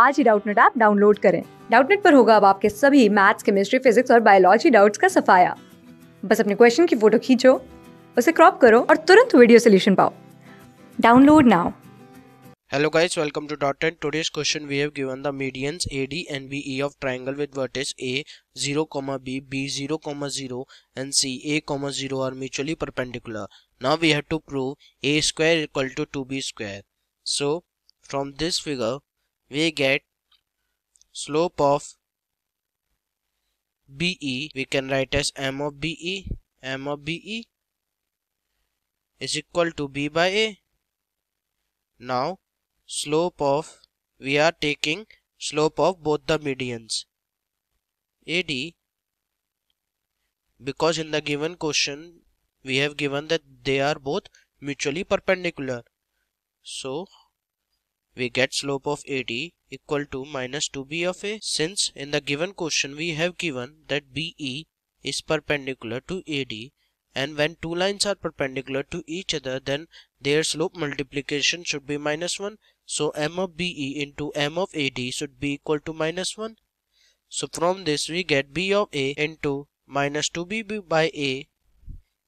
आज ही Doubtnet app download करें डाउटनेट पर होगा अब आपके सभी मैथ्स केमिस्ट्री फिजिक्स और बायोलॉजी डाउट्स का सफाया बस अपने क्वेश्चन की फोटो खींचो उसे क्रॉप करो और तुरंत वीडियो सोल्यूशन पाओ download now Hello guys, welcome to .10. Today's question we have given the medians AD and BE of triangle with vertex A 0, B, B 0, 0 and C A, 0 are mutually perpendicular. Now we have to prove A square equal to 2B square. So from this figure we get slope of BE we can write as M of BE M of BE is equal to B by A now slope of we are taking slope of both the medians AD because in the given question we have given that they are both mutually perpendicular so we get slope of AD equal to minus 2b of a since in the given question we have given that BE is perpendicular to AD and when two lines are perpendicular to each other then their slope multiplication should be minus 1 so m of BE into m of AD should be equal to minus 1 so from this we get B of A into minus 2B by A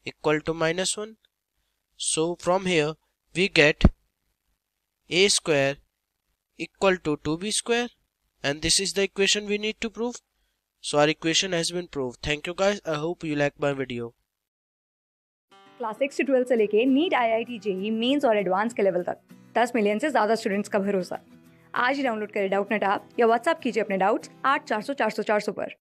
equal to minus 1 so from here we get A square equal to 2b square and this is the equation we need to prove so our equation has been proved thank you guys i hope you like my video class six से twelfth से लेके NEET I I T JEE mains और advance के level तक दस million से ज़्यादा students का भरोसा आज ही डाउनलोड करें डाउट नेट आप या व्हाट्सअप कीजिए अपने डाउट्स आठ चार सौ चार सौ चार सौ पर